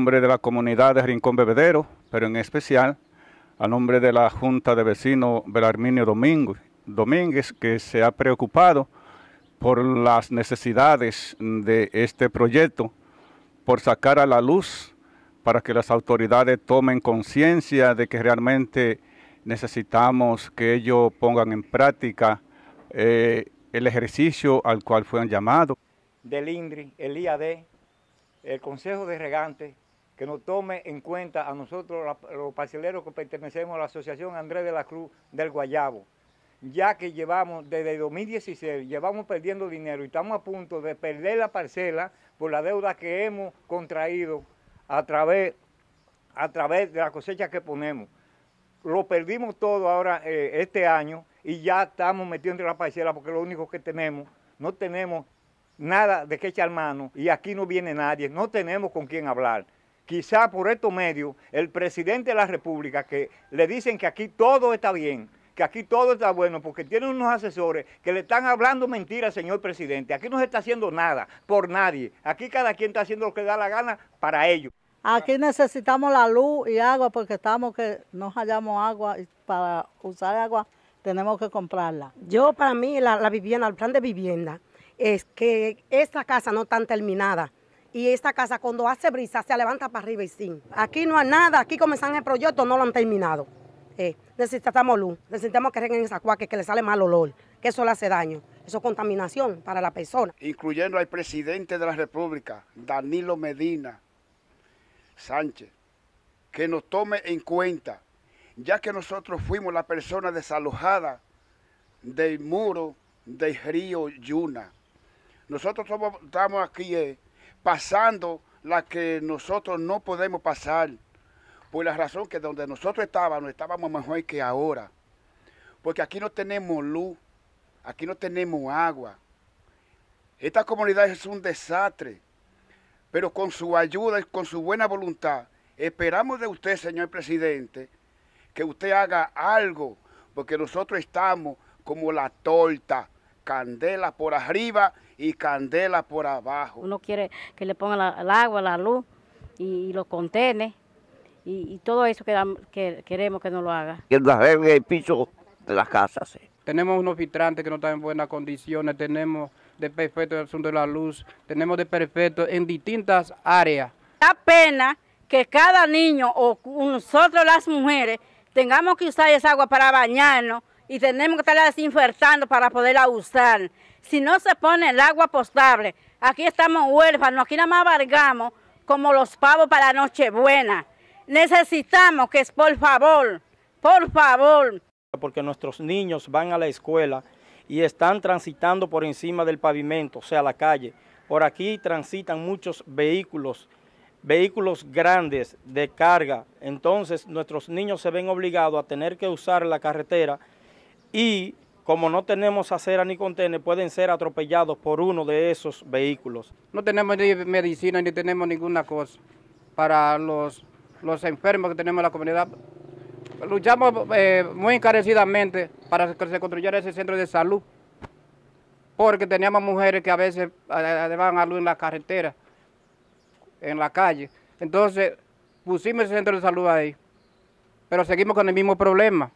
nombre de la comunidad de Rincón Bebedero, pero en especial a nombre de la Junta de Vecinos Belarminio Domingo, Domínguez, que se ha preocupado por las necesidades de este proyecto, por sacar a la luz para que las autoridades tomen conciencia de que realmente necesitamos que ellos pongan en práctica eh, el ejercicio al cual fueron llamados. Del INDRI, el IAD, el Consejo de Regantes, que nos tome en cuenta a nosotros, los parceleros que pertenecemos a la Asociación Andrés de la Cruz del Guayabo, ya que llevamos desde 2016, llevamos perdiendo dinero y estamos a punto de perder la parcela por la deuda que hemos contraído a través, a través de la cosecha que ponemos. Lo perdimos todo ahora eh, este año y ya estamos metidos en la parcela porque lo único que tenemos, no tenemos nada de qué echar mano y aquí no viene nadie, no tenemos con quién hablar quizá por estos medios, el presidente de la República, que le dicen que aquí todo está bien, que aquí todo está bueno, porque tiene unos asesores que le están hablando mentiras, señor presidente. Aquí no se está haciendo nada por nadie. Aquí cada quien está haciendo lo que da la gana para ellos. Aquí necesitamos la luz y agua porque estamos que no hallamos agua y para usar agua tenemos que comprarla. Yo para mí la, la vivienda, el plan de vivienda, es que esta casa no está terminada y esta casa cuando hace brisa se levanta para arriba y sin. Aquí no hay nada, aquí comenzaron el proyecto, no lo han terminado. Eh, necesitamos luz, necesitamos que arreglen esa cua, que le sale mal olor, que eso le hace daño, eso es contaminación para la persona. Incluyendo al presidente de la República, Danilo Medina Sánchez, que nos tome en cuenta, ya que nosotros fuimos la persona desalojada del muro del río Yuna. Nosotros estamos aquí... Eh, pasando la que nosotros no podemos pasar, por la razón que donde nosotros estábamos, estábamos mejor que ahora, porque aquí no tenemos luz, aquí no tenemos agua. Esta comunidad es un desastre, pero con su ayuda y con su buena voluntad, esperamos de usted, señor presidente, que usted haga algo, porque nosotros estamos como la torta, candela por arriba y candela por abajo. Uno quiere que le ponga el agua, la luz y, lo los contene y, todo eso que, queremos que no lo haga. Que nos en el piso de las casas. Sí. Tenemos unos filtrantes que no están en buenas condiciones, tenemos de perfecto el asunto de la luz, tenemos de perfecto en distintas áreas. Da pena que cada niño o nosotros las mujeres tengamos que usar esa agua para bañarnos y tenemos que estarla desinfectando para poderla usar. Si no se pone el agua potable, aquí estamos huérfanos, aquí nada más abargamos como los pavos para la Nochebuena. Necesitamos que es por favor, por favor. Porque nuestros niños van a la escuela y están transitando por encima del pavimento, o sea, la calle. Por aquí transitan muchos vehículos, vehículos grandes de carga. Entonces, nuestros niños se ven obligados a tener que usar la carretera y como no tenemos acera ni contenedores, pueden ser atropellados por uno de esos vehículos. No tenemos ni medicina ni tenemos ninguna cosa para los, los enfermos que tenemos en la comunidad. Luchamos eh, muy encarecidamente para que se construyera ese centro de salud, porque teníamos mujeres que a veces eh, eh, daban a luz en la carretera, en la calle. Entonces pusimos ese centro de salud ahí, pero seguimos con el mismo problema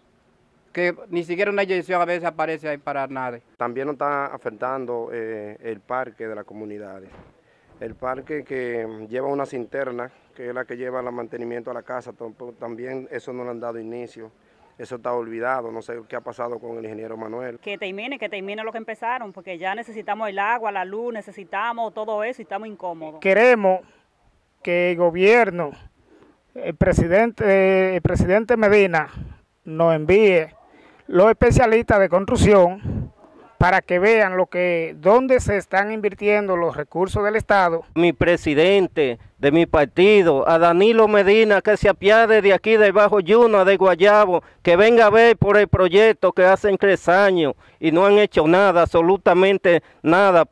que ni siquiera una inyección a veces aparece ahí para nadie. También nos está afectando eh, el parque de las comunidades. El parque que lleva una cinterna, que es la que lleva el mantenimiento a la casa, también eso no le han dado inicio. Eso está olvidado, no sé qué ha pasado con el ingeniero Manuel. Que termine, que termine lo que empezaron, porque ya necesitamos el agua, la luz, necesitamos todo eso y estamos incómodos. Queremos que el gobierno, presidente, el presidente Medina, nos envíe los especialistas de construcción para que vean lo que dónde se están invirtiendo los recursos del Estado. Mi presidente de mi partido, a Danilo Medina, que se apiade de aquí de Bajo Yuna, de Guayabo, que venga a ver por el proyecto que hacen tres años y no han hecho nada, absolutamente nada.